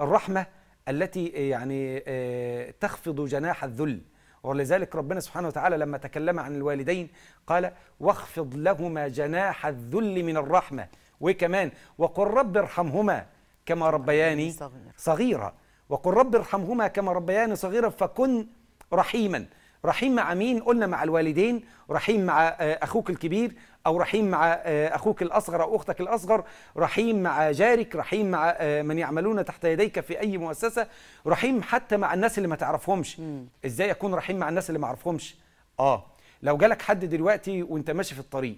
F: الرحمه التي آه، يعني آه، تخفض جناح الذل ولذلك ربنا سبحانه وتعالى لما تكلم عن الوالدين قال واخفض لهما جناح الذل من الرحمه وكمان وقل رب ارحمهما كما ربياني صغيرة وقل رب ارحمهما كما ربياني صغيرة فكن رحيما رحيم مع مين قلنا مع الوالدين رحيم مع آه، أخوك الكبير أو رحيم مع آه، أخوك الأصغر أو أختك الأصغر رحيم مع جارك رحيم مع آه، من يعملون تحت يديك في أي مؤسسة رحيم حتى مع الناس اللي ما تعرفهمش إزاي أكون رحيم مع الناس اللي ما أعرفهمش آه لو جالك حد دلوقتي وانت ماشي في الطريق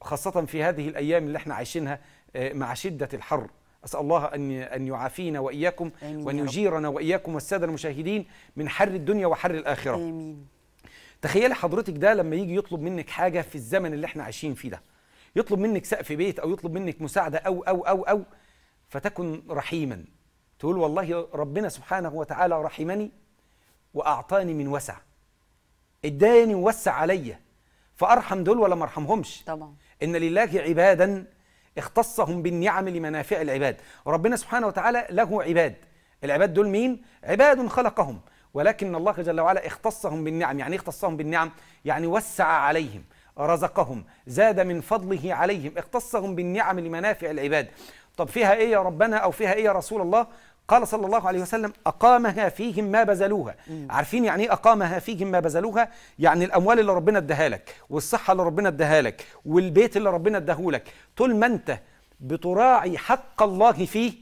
F: خاصة في هذه الأيام اللي احنا عايشينها مع شدة الحر أسأل الله أن أن يعافينا وإياكم آمين وأن يجيرنا وإياكم والسادة المشاهدين من حر الدنيا وحر الآخرة آمين تخيلي حضرتك ده لما يجي يطلب منك حاجة في الزمن اللي احنا عايشين فيه ده يطلب منك سقف بيت أو يطلب منك مساعدة أو أو أو أو فتكن رحيما تقول والله ربنا سبحانه وتعالى رحمني وأعطاني من وسع اداني ووسع عليا فأرحم دول ولا ما أرحمهمش طبعا إن لله عبادا اختصهم بالنعم لمنافع العباد وربنا سبحانه وتعالى له عباد العباد دول مين عباد خلقهم ولكن الله جل وعلا اختصهم بالنعم يعني إيه اختصهم بالنعم يعني وسع عليهم رزقهم زاد من فضله عليهم اختصهم بالنعم لمنافع العباد طب فيها ايه يا ربنا او فيها ايه يا رسول الله قال صلى الله عليه وسلم أقامها فيهم ما بذلوها عارفين يعني إيه أقامها فيهم ما بذلوها يعني الأموال اللي ربنا اداها لك والصحة اللي ربنا اداها لك والبيت اللي ربنا اداه لك طول ما أنت بتراعي حق الله فيه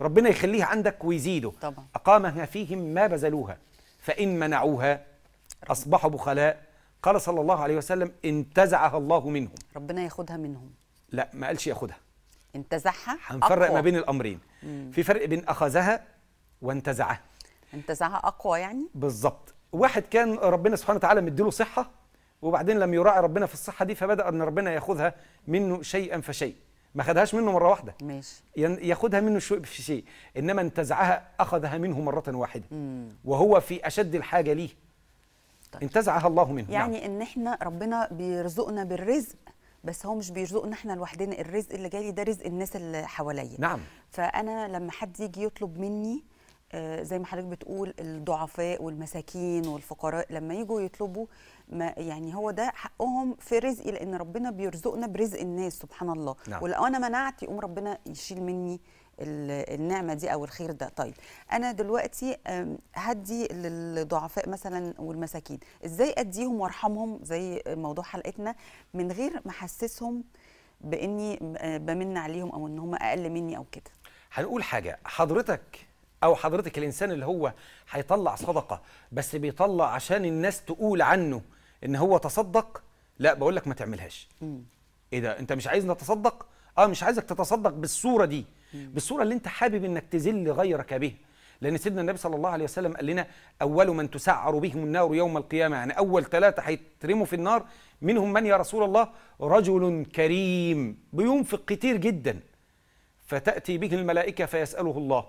F: ربنا يخليه عندك ويزيده طبعا. أقامها فيهم ما بذلوها فإن منعوها أصبحوا بخلاء قال صلى الله عليه وسلم انتزعها الله منهم
A: ربنا ياخدها منهم
F: لا ما قالش ياخدها
A: انتزعها هنفرق ما بين
F: الأمرين في فرق بين اخذها وانتزعها
A: انتزعها اقوى يعني
F: بالظبط واحد كان ربنا سبحانه وتعالى مديله صحه وبعدين لم يراعي ربنا في الصحه دي فبدا ان ربنا ياخذها منه شيئا فشيء ما خدهاش منه مره واحده ماشي ياخدها منه شيء في شيء انما انتزعها اخذها منه مره واحده مم. وهو في اشد الحاجه ليه طيب. انتزعها الله منه نعم. يعني
A: نعم. ان احنا ربنا بيرزقنا بالرزق بس هو مش بيرزقنا احنا لوحدنا الرزق اللي جاي ده رزق الناس اللي حواليا نعم فانا لما حد يجي يطلب مني آه، زي ما حضرتك بتقول الضعفاء والمساكين والفقراء لما يجوا يطلبوا ما يعني هو ده حقهم في رزقي لان ربنا بيرزقنا برزق الناس سبحان الله نعم. ولو انا منعت يقوم ربنا يشيل مني النعمه دي او الخير ده طيب انا دلوقتي هدي للضعفاء مثلا والمساكين ازاي اديهم وارحمهم زي موضوع حلقتنا من غير ما احسسهم باني بمن عليهم او ان هم اقل مني او كده
F: هنقول حاجه حضرتك او حضرتك الانسان اللي هو هيطلع صدقه بس بيطلع عشان الناس تقول عنه ان هو تصدق لا بقول لك ما تعملهاش م. ايه ده انت مش عايزني اتصدق اه مش عايزك تتصدق بالصوره دي بالصوره اللي انت حابب انك تذل غيرك بها لان سيدنا النبي صلى الله عليه وسلم قال لنا اول من تسعر بهم النار يوم القيامه يعني اول ثلاثه هيترموا في النار منهم من يا رسول الله رجل كريم بينفق كتير جدا فتاتي به الملائكه فيساله الله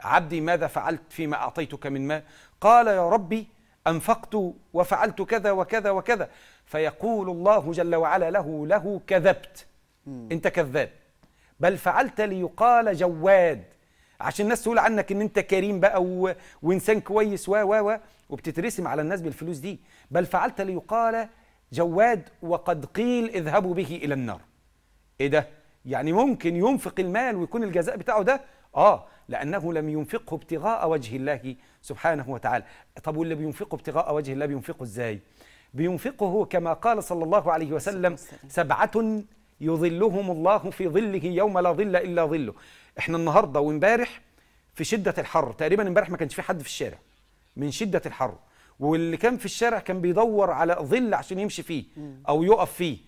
F: عبدي ماذا فعلت فيما اعطيتك من مال قال يا ربي انفقت وفعلت كذا وكذا وكذا فيقول الله جل وعلا له له كذبت انت كذاب بل فعلت ليقال جواد عشان الناس تقول عنك ان انت كريم بقى و... وانسان كويس و و و وبتترسم على الناس بالفلوس دي بل فعلت ليقال جواد وقد قيل اذهبوا به الى النار ايه ده يعني ممكن ينفق المال ويكون الجزاء بتاعه ده اه لانه لم ينفقه ابتغاء وجه الله سبحانه وتعالى طب واللي بينفقه ابتغاء وجه الله بينفقه ازاي بينفقه كما قال صلى الله عليه وسلم سبعه يظلهم الله في ظله يوم لا ظل الا ظله احنا النهارده وامبارح في شده الحر تقريبا امبارح ما كانش في حد في الشارع من شده الحر واللي كان في الشارع كان بيدور على ظل عشان يمشي فيه او يقف فيه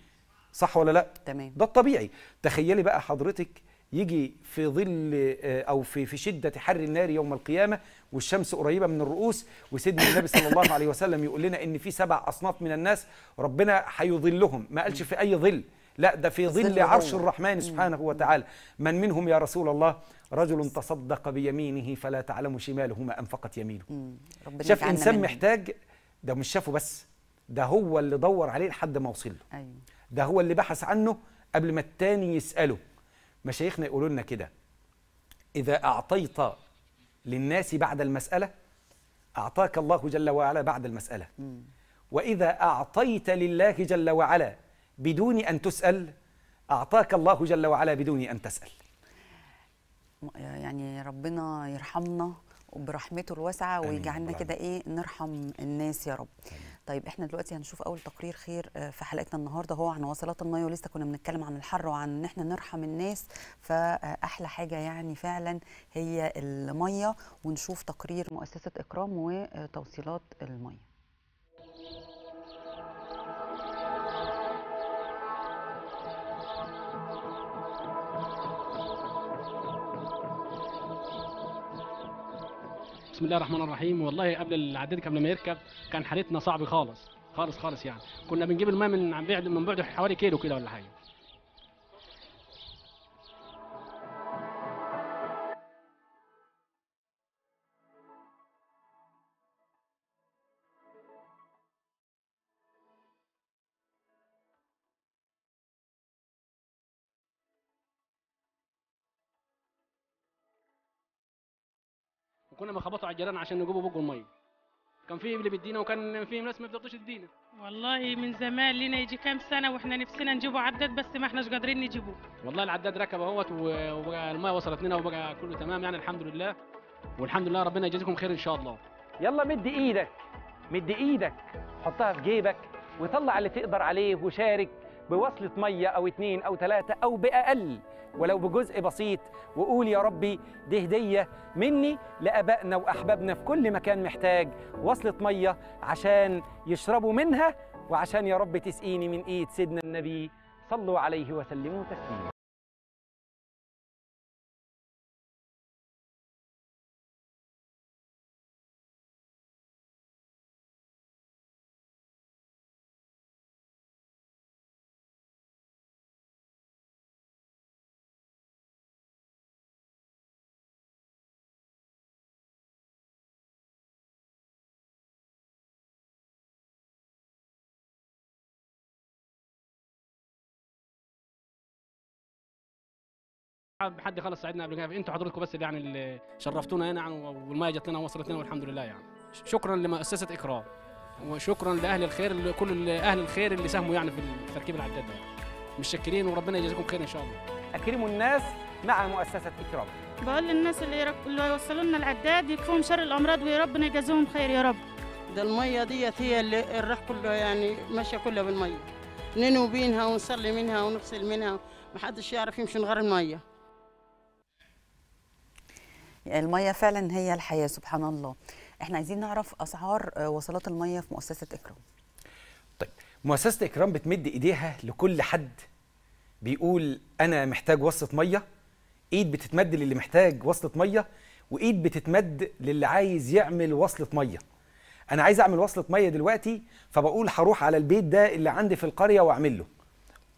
F: صح ولا لا تمام ده الطبيعي تخيلي بقى حضرتك يجي في ظل آه، او في في شده حر النار يوم القيامه والشمس قريبه من الرؤوس وسيدنا النبي صلى الله عليه وسلم يقول لنا ان في سبع اصناف من الناس ربنا هيظلهم ما قالش في اي ظل لا ده في ظل عرش الرحمن سبحانه وتعالى من منهم يا رسول الله رجل تصدق بيمينه فلا تعلم شماله ما أنفقت يمينه شاف إنسان محتاج ده مش شافه بس ده هو اللي دور عليه لحد ما وصل له أيوه. ده هو اللي بحث عنه قبل ما التاني يسأله مشايخنا يقولوا لنا كده إذا أعطيت للناس بعد المسألة أعطاك الله جل وعلا بعد المسألة وإذا أعطيت لله جل وعلا بدون أن تسأل أعطاك الله جل وعلا بدون أن تسأل
A: يعني ربنا يرحمنا وبرحمته الواسعة ويجعلنا كده إيه نرحم الناس يا رب طيب احنا دلوقتي هنشوف اول تقرير خير آه، في حلقتنا النهارده هو عن وصلات الميه ولسه كنا بنتكلم عن الحر وعن ان احنا نرحم الناس فاحلى آه، حاجه يعني فعلا هي الميه ونشوف تقرير مؤسسه اكرام وتوصيلات الميه
B: بسم الله الرحمن الرحيم والله قبل العداد قبل ما يركب كان حالتنا صعبه خالص
E: خالص خالص يعني كنا بنجيب الماء من بعد من بعد حوالي كيلو كده ولا حاجه الكلاب خبطوا على الجيران عشان يجيبوا بقوا الميه كان في اللي بيدينا وكان في ناس ما بتقدرش تدينا
A: والله من زمان لينا يجي كام سنه واحنا نفسنا نجيبوا عداد بس ما احناش قادرين نجيبوه
B: والله العداد ركب اهوت والميه وصلت لنا وبقى كله تمام يعني الحمد لله
F: والحمد لله ربنا يجازيكم خير ان شاء الله يلا مد ايدك مد ايدك حطها في جيبك وطلع اللي تقدر عليه وشارك بوصلة مية أو اتنين أو تلاتة أو بأقل ولو بجزء بسيط وقول يا ربي دي هدية مني لأبائنا وأحبابنا في كل مكان محتاج وصلة مية عشان يشربوا منها وعشان يا رب تسقيني من إيد سيدنا النبي صلوا عليه وسلموا تسليما حد خلص ساعدنا قبل كده انتوا حضرتكم بس يعني اللي يعني شرفتونا هنا يعني
E: والميه جت لنا ووصلت لنا والحمد لله يعني شكرا لمؤسسه اكرام وشكرا لاهل الخير كل اهل الخير اللي ساهموا يعني في تركيب العداد ده متشكرين وربنا يجازيكم خير ان شاء
F: الله اكرموا الناس مع مؤسسه اكرام بقول للناس اللي يرك... اللي وصلوا لنا
C: العداد
A: يكفوهم شر الامراض ويا ربنا يجازيهم خير يا رب ده الميه ديت هي اللي الريح كله يعني ماشيه كلها بالميه ننوي بينها ونصلي منها ونغسل منها ما حدش يعرف يمشي من غير الميه الميه فعلا هي الحياه سبحان الله احنا عايزين نعرف اسعار آه، وصلات الميه في مؤسسه اكرام
F: طيب مؤسسه اكرام بتمد ايديها لكل حد بيقول انا محتاج وصله ميه ايد بتتمد للي محتاج وصله ميه وايد بتتمد للي عايز يعمل وصله ميه انا عايز اعمل وصله ميه دلوقتي فبقول هروح على البيت ده اللي عندي في القريه واعمل له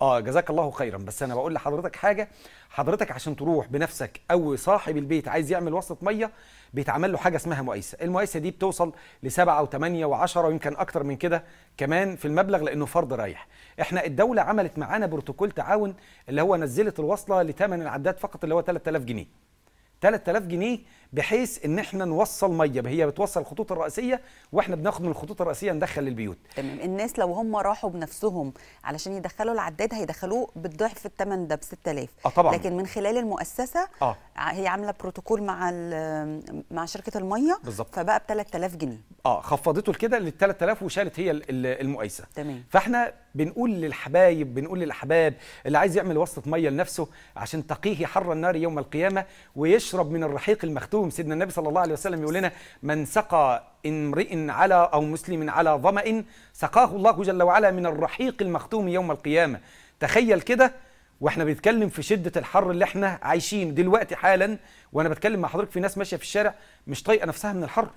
F: اه جزاك الله خيرا بس انا بقول لحضرتك حاجه حضرتك عشان تروح بنفسك او صاحب البيت عايز يعمل وصله ميه بيتعمل له حاجه اسمها مؤيسه المؤيسه دي بتوصل ل7 8 و10 ويمكن اكتر من كده كمان في المبلغ لانه فرد رايح احنا الدوله عملت معانا بروتوكول تعاون اللي هو نزلت الوصله لثمن العداد فقط اللي هو 3000 جنيه 3000 جنيه بحيث ان احنا نوصل ميه هي بتوصل الخطوط الرئيسيه واحنا بناخد من الخطوط الرئيسيه ندخل للبيوت تمام
A: الناس لو هم راحوا بنفسهم علشان يدخلوا العداد هيدخلوه بالضعف الثمن ده ب 6000 اه طبعا لكن من خلال المؤسسه آه. هي عامله بروتوكول مع مع
F: شركه الميه بالظبط فبقى ب 3000 جنيه اه خفضته لكده لل 3000 وشالت هي المؤيسه تمام فاحنا بنقول للحبايب بنقول للاحباب اللي عايز يعمل وصله ميه لنفسه عشان تقيه حر النار يوم القيامه ويشرب من الرحيق المختوم شفتهم سيدنا النبي صلى الله عليه وسلم يقول لنا من سقى امرئ على أو مسلم على ظمأ سقاه الله جل وعلا من الرحيق المختوم يوم القيامة تخيل كده واحنا بنتكلم في شده الحر اللي احنا عايشين دلوقتي حالا وانا بتكلم مع حضرتك في ناس ماشيه في الشارع مش طايقه نفسها من الحر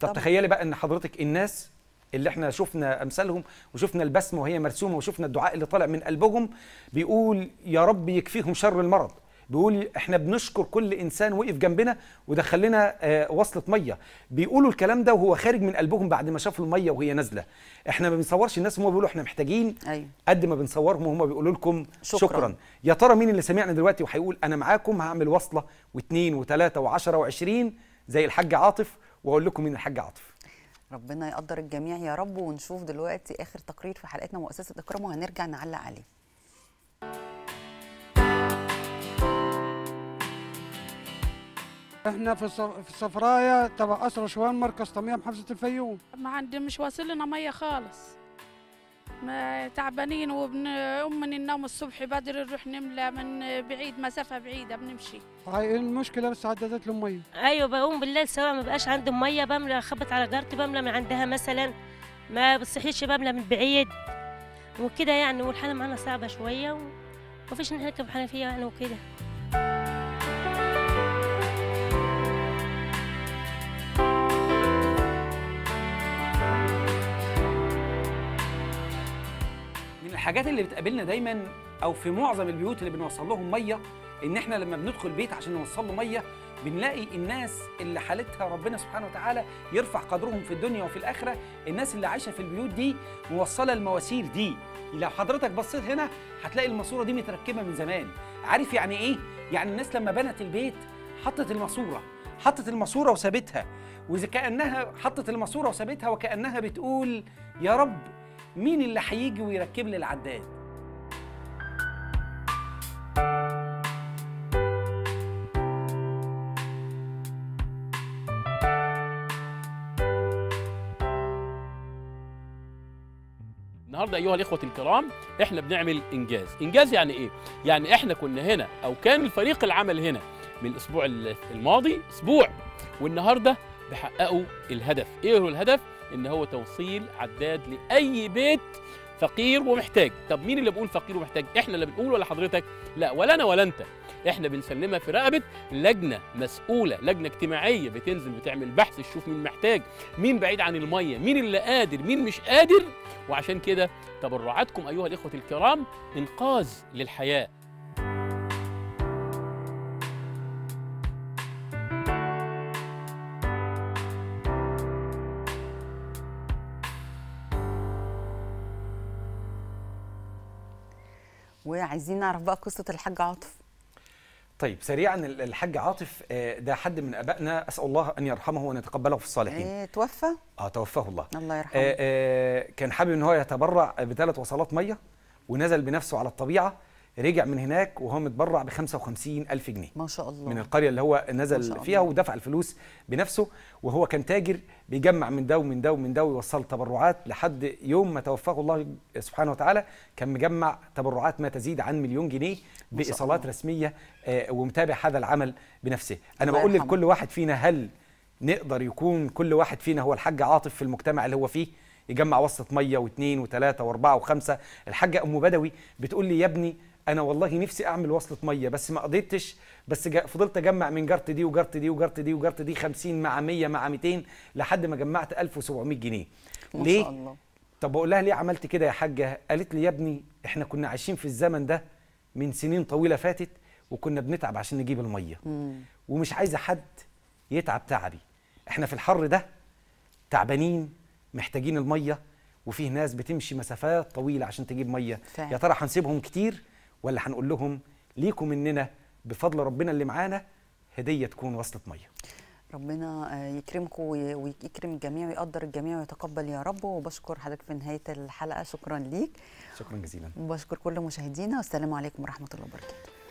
F: طب تخيلي بقى ان حضرتك الناس اللي احنا شفنا امثالهم وشفنا البسمه وهي مرسومه وشفنا الدعاء اللي طالع من قلبهم بيقول يا رب يكفيهم شر المرض بيقول احنا بنشكر كل انسان وقف جنبنا ودخل لنا آه، وصله ميه بيقولوا الكلام ده وهو خارج من قلبهم بعد ما شافوا الميه وهي نازله احنا ما بنصورش الناس هم بيقولوا احنا محتاجين أيوه. قد ما بنصورهم وهم بيقولوا لكم شكرا. شكرا يا ترى مين اللي سمعنا دلوقتي وهيقول انا معاكم هعمل وصله واثنين وثلاثه وعشرة وعشرين زي الحاج عاطف واقول لكم مين الحاج عاطف
A: ربنا يقدر الجميع يا رب ونشوف دلوقتي اخر تقرير في حلقتنا مؤسسه اكرم وهنرجع نعلق عليه
B: احنا في صفراية تبع قصر شوان مركز طمية محافظه الفيوم
C: ما عندي مش واصل لنا ميه خالص ما تعبانين وبنقوم من النوم الصبح بدري نروح نملى من بعيد مسافه بعيده بنمشي
F: هاي المشكله بس عددت لهم ميه
C: ايوه بقوم بالليل
B: سواء ما بقاش عندهم ميه بملى اخبط على جارتي بملى من عندها مثلا ما بتصحيش بملى من بعيد وكده يعني والحاله معانا صعبه شويه ومفيش نركب
C: حنفيه يعني وكده
F: الحاجات اللي بتقابلنا دايما او في معظم البيوت اللي بنوصل لهم ميه ان احنا لما بندخل بيت عشان نوصل له ميه بنلاقي الناس اللي حالتها ربنا سبحانه وتعالى يرفع قدرهم في الدنيا وفي الاخره الناس اللي عايشه في البيوت دي موصله المواسير دي لو حضرتك بصيت هنا هتلاقي الماسوره دي متركبه من زمان عارف يعني ايه يعني الناس لما بنت البيت حطت الماسوره حطت الماسوره وسابتها وكانها حطت الماسوره وسابتها وكانها بتقول يا رب مين اللي هيجي ويركب لي العداد
E: النهارده ايها الاخوه الكرام احنا بنعمل انجاز انجاز يعني ايه يعني احنا كنا هنا او كان الفريق العمل هنا من الاسبوع الماضي اسبوع والنهارده بيحققوا الهدف ايه هو الهدف ان هو توصيل عداد لاي بيت فقير ومحتاج طب مين اللي بيقول فقير ومحتاج احنا اللي بنقول ولا حضرتك لا ولا انا ولا انت احنا بنسلمها في رقبه لجنه مسؤوله لجنه اجتماعيه بتنزل بتعمل بحث تشوف مين محتاج مين بعيد عن الميه مين اللي قادر مين مش قادر وعشان كده تبرعاتكم ايها الاخوه الكرام انقاذ للحياه
A: عايزين نعرف بقى قصه الحاج عاطف
F: طيب سريعا الحاج عاطف آه، ده حد من ابائنا اسال الله ان يرحمه وان يتقبله في الصالحين ايه توفى اه توفاه الله
A: الله آه، يرحمه آه
F: آه كان حابب ان هو يتبرع بثلاث وصلات ميه ونزل بنفسه على الطبيعه رجع من هناك وهو متبرع ب 55 ألف جنيه ما شاء الله من القرية اللي هو نزل فيها ودفع الفلوس بنفسه وهو كان تاجر بيجمع من ده ومن ده ومن ده ويوصل تبرعات لحد يوم ما توفاه الله سبحانه وتعالى كان مجمع تبرعات ما تزيد عن مليون جنيه بإيصالات رسمية آه، ومتابع هذا العمل بنفسه أنا بقول لكل واحد فينا هل نقدر يكون كل واحد فينا هو الحاج عاطف في المجتمع اللي هو فيه يجمع وسط ميه واثنين وثلاثه واربعه وخمسه الحاجه ام بدوي بتقول لي يا ابني انا والله نفسي اعمل وصله ميه بس ما قضيتش بس فضلت اجمع من جارت دي وجارت دي وجارت دي وجارت دي 50 مع 100 مع 200 لحد ما جمعت 1700 جنيه ما ليه شاء الله. طب بقول لها ليه عملت كده يا حاجه قالت لي يا ابني احنا كنا عايشين في الزمن ده من سنين طويله فاتت وكنا بنتعب عشان نجيب الميه مم. ومش عايزه حد يتعب تعبي احنا في الحر ده تعبانين محتاجين الميه وفيه ناس بتمشي مسافات طويله عشان تجيب ميه فعلا. يا ترى هنسيبهم كتير ولا هنقول لهم ليكم مننا بفضل ربنا اللي معانا هديه تكون وصلت ميه
A: ربنا آه، يكرمكم ويكرم الجميع ويقدر الجميع ويتقبل يا رب وبشكر حضرتك في نهايه الحلقه شكرا ليك شكرا جزيلا وبشكر كل مشاهدينا والسلام عليكم ورحمه الله وبركاته